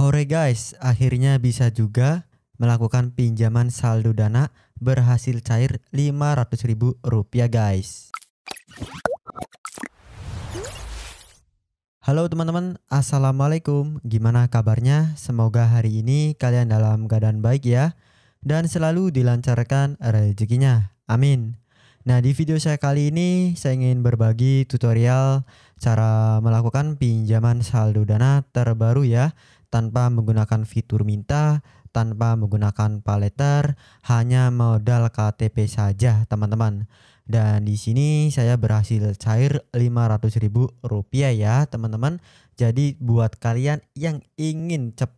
Hore guys, akhirnya bisa juga melakukan pinjaman saldo dana berhasil cair Rp500.000 guys. Halo teman-teman, Assalamualaikum. Gimana kabarnya? Semoga hari ini kalian dalam keadaan baik ya dan selalu dilancarkan rezekinya. Amin. Nah, di video saya kali ini saya ingin berbagi tutorial cara melakukan pinjaman saldo dana terbaru ya tanpa menggunakan fitur minta, tanpa menggunakan paleter, hanya modal KTP saja teman-teman. Dan di sini saya berhasil cair Rp500.000 ya teman-teman. Jadi buat kalian yang ingin cepat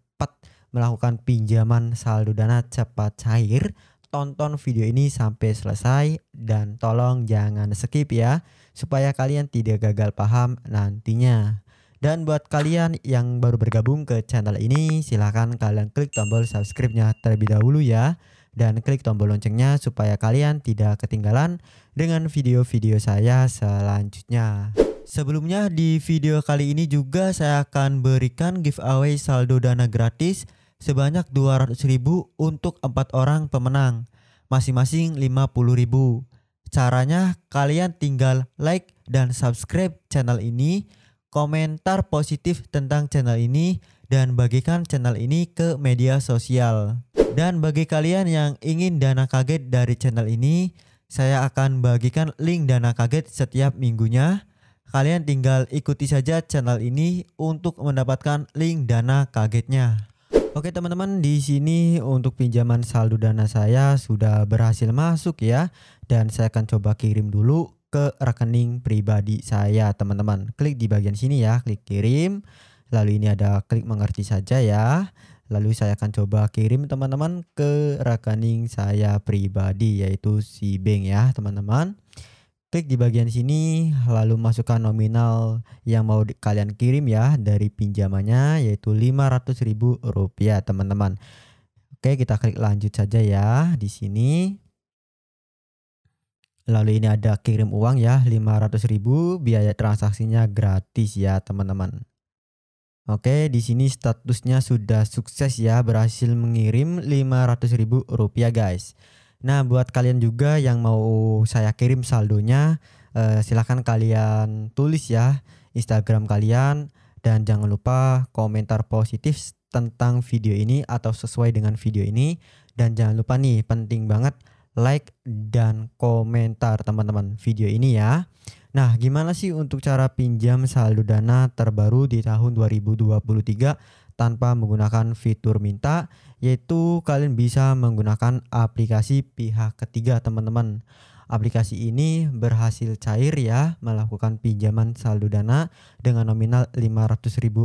melakukan pinjaman saldo dana cepat cair, tonton video ini sampai selesai dan tolong jangan skip ya supaya kalian tidak gagal paham nantinya. Dan buat kalian yang baru bergabung ke channel ini, silahkan kalian klik tombol subscribe-nya terlebih dahulu ya. Dan klik tombol loncengnya supaya kalian tidak ketinggalan dengan video-video saya selanjutnya. Sebelumnya di video kali ini juga saya akan berikan giveaway saldo dana gratis sebanyak 200 ribu untuk 4 orang pemenang, masing-masing 50 ribu. Caranya kalian tinggal like dan subscribe channel ini komentar positif tentang channel ini dan bagikan channel ini ke media sosial. Dan bagi kalian yang ingin dana kaget dari channel ini, saya akan bagikan link dana kaget setiap minggunya. Kalian tinggal ikuti saja channel ini untuk mendapatkan link dana kagetnya. Oke teman-teman, di sini untuk pinjaman saldo dana saya sudah berhasil masuk ya dan saya akan coba kirim dulu ke rekening pribadi saya teman-teman. Klik di bagian sini ya, klik kirim. Lalu ini ada klik mengerti saja ya. Lalu saya akan coba kirim teman-teman ke rekening saya pribadi yaitu si bank ya teman-teman. Klik di bagian sini lalu masukkan nominal yang mau kalian kirim ya dari pinjamannya yaitu rp rupiah teman-teman. Oke, kita klik lanjut saja ya di sini. Lalu ini ada kirim uang ya 500 ribu biaya transaksinya gratis ya teman-teman. Oke, di sini statusnya sudah sukses ya, berhasil mengirim 500 ribu rupiah guys. Nah, buat kalian juga yang mau saya kirim saldonya, eh, silahkan kalian tulis ya Instagram kalian dan jangan lupa komentar positif tentang video ini atau sesuai dengan video ini dan jangan lupa nih penting banget like dan komentar teman-teman video ini ya. Nah, gimana sih untuk cara pinjam saldo dana terbaru di tahun 2023 tanpa menggunakan fitur minta? Yaitu kalian bisa menggunakan aplikasi pihak ketiga, teman-teman. Aplikasi ini berhasil cair ya melakukan pinjaman saldo dana dengan nominal Rp500.000.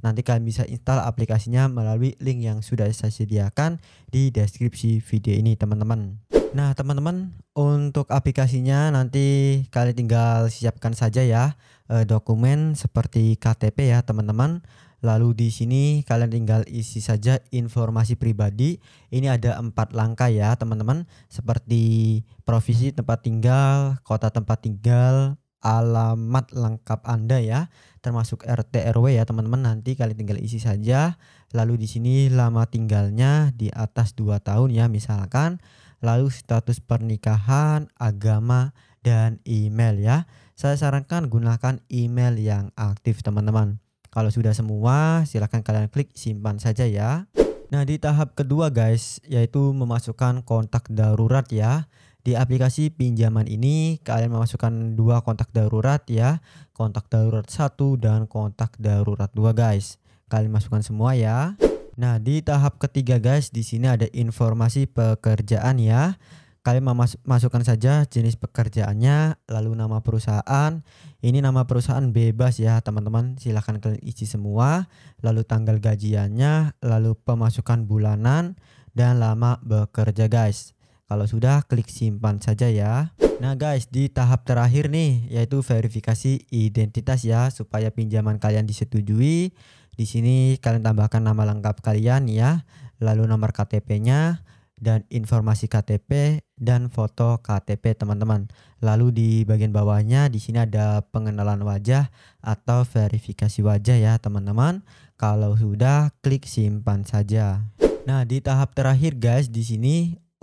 Nanti kalian bisa install aplikasinya melalui link yang sudah saya sediakan di deskripsi video ini teman-teman. Nah teman-teman untuk aplikasinya nanti kalian tinggal siapkan saja ya eh, dokumen seperti KTP ya teman-teman Lalu di sini kalian tinggal isi saja informasi pribadi. Ini ada empat langkah ya teman-teman. Seperti provisi tempat tinggal, kota tempat tinggal, alamat lengkap Anda ya, termasuk RT RW ya teman-teman. Nanti kalian tinggal isi saja. Lalu di sini lama tinggalnya di atas dua tahun ya misalkan. Lalu status pernikahan, agama, dan email ya. Saya sarankan gunakan email yang aktif teman-teman. Kalau sudah semua, silahkan kalian klik simpan saja ya. Nah, di tahap kedua guys, yaitu memasukkan kontak darurat ya. Di aplikasi pinjaman ini, kalian memasukkan dua kontak darurat ya. Kontak darurat satu dan kontak darurat dua, guys. Kalian masukkan semua ya. Nah, di tahap ketiga guys, di sini ada informasi pekerjaan ya kalian mas masukkan saja jenis pekerjaannya, lalu nama perusahaan. Ini nama perusahaan bebas ya teman-teman, silahkan kalian isi semua. Lalu tanggal gajiannya, lalu pemasukan bulanan, dan lama bekerja guys. Kalau sudah klik simpan saja ya. Nah guys di tahap terakhir nih yaitu verifikasi identitas ya supaya pinjaman kalian disetujui. Di sini kalian tambahkan nama lengkap kalian ya, lalu nomor KTP-nya, dan informasi KTP dan foto KTP teman-teman. Lalu di bagian bawahnya di sini ada pengenalan wajah atau verifikasi wajah ya teman-teman. Kalau sudah klik simpan saja. Nah, di tahap terakhir guys di sini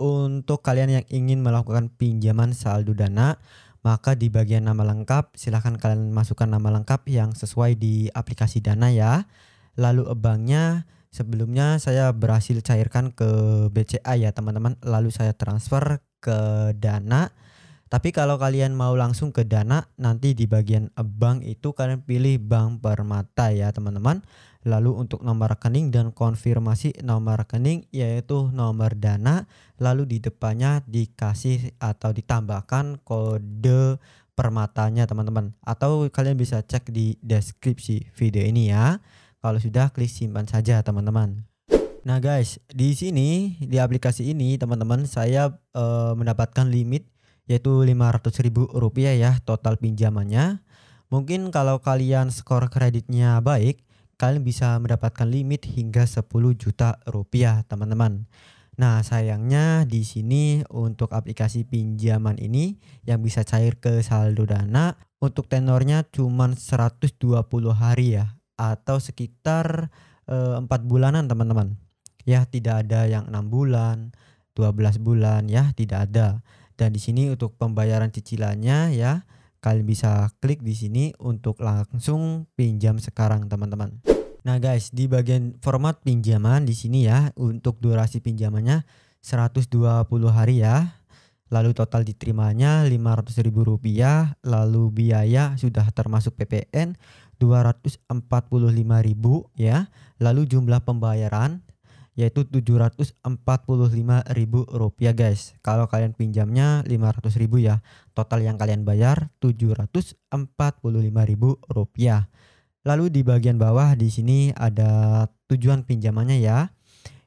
untuk kalian yang ingin melakukan pinjaman saldo dana maka di bagian nama lengkap silahkan kalian masukkan nama lengkap yang sesuai di aplikasi dana ya lalu banknya Sebelumnya saya berhasil cairkan ke BCA ya teman-teman, lalu saya transfer ke Dana. Tapi kalau kalian mau langsung ke Dana, nanti di bagian bank itu kalian pilih Bank Permata ya teman-teman. Lalu untuk nomor rekening dan konfirmasi nomor rekening yaitu nomor Dana, lalu di depannya dikasih atau ditambahkan kode permatanya teman-teman atau kalian bisa cek di deskripsi video ini ya. Kalau sudah klik simpan saja teman-teman. Nah guys, di sini di aplikasi ini teman-teman saya e, mendapatkan limit yaitu Rp500.000 ya total pinjamannya. Mungkin kalau kalian skor kreditnya baik, kalian bisa mendapatkan limit hingga 10 juta rupiah teman-teman. Nah, sayangnya di sini untuk aplikasi pinjaman ini yang bisa cair ke saldo dana untuk tenornya cuma 120 hari ya atau sekitar eh, empat bulanan teman-teman ya tidak ada yang enam bulan 12 bulan ya tidak ada dan di sini untuk pembayaran cicilannya ya kalian bisa klik di sini untuk langsung pinjam sekarang teman-teman nah guys di bagian format pinjaman di sini ya untuk durasi pinjamannya 120 hari ya lalu total diterimanya 500 ribu rupiah lalu biaya sudah termasuk PPN ribu ya. Lalu jumlah pembayaran yaitu Rp745.000 guys. Kalau kalian pinjamnya 500.000 ya. Total yang kalian bayar Rp745.000. Lalu di bagian bawah di sini ada tujuan pinjamannya ya.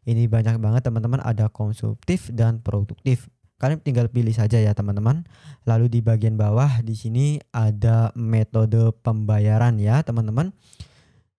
Ini banyak banget teman-teman ada konsumtif dan produktif. Kalian tinggal pilih saja ya teman-teman. Lalu di bagian bawah di sini ada metode pembayaran ya teman-teman.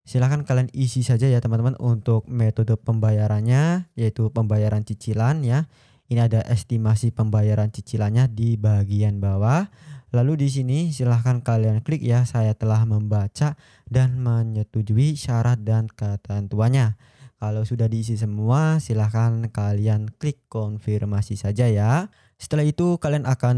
Silahkan kalian isi saja ya teman-teman untuk metode pembayarannya yaitu pembayaran cicilan ya. Ini ada estimasi pembayaran cicilannya di bagian bawah. Lalu di sini silahkan kalian klik ya saya telah membaca dan menyetujui syarat dan ketentuannya. Kalau sudah diisi semua, silahkan kalian klik konfirmasi saja ya. Setelah itu kalian akan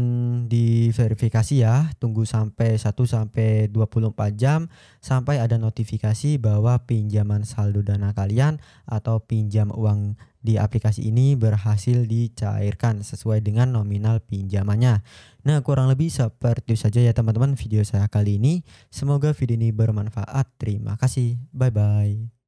diverifikasi ya. Tunggu sampai 1 sampai 24 jam sampai ada notifikasi bahwa pinjaman saldo dana kalian atau pinjam uang di aplikasi ini berhasil dicairkan sesuai dengan nominal pinjamannya. Nah, kurang lebih seperti itu saja ya teman-teman video saya kali ini. Semoga video ini bermanfaat. Terima kasih. Bye bye.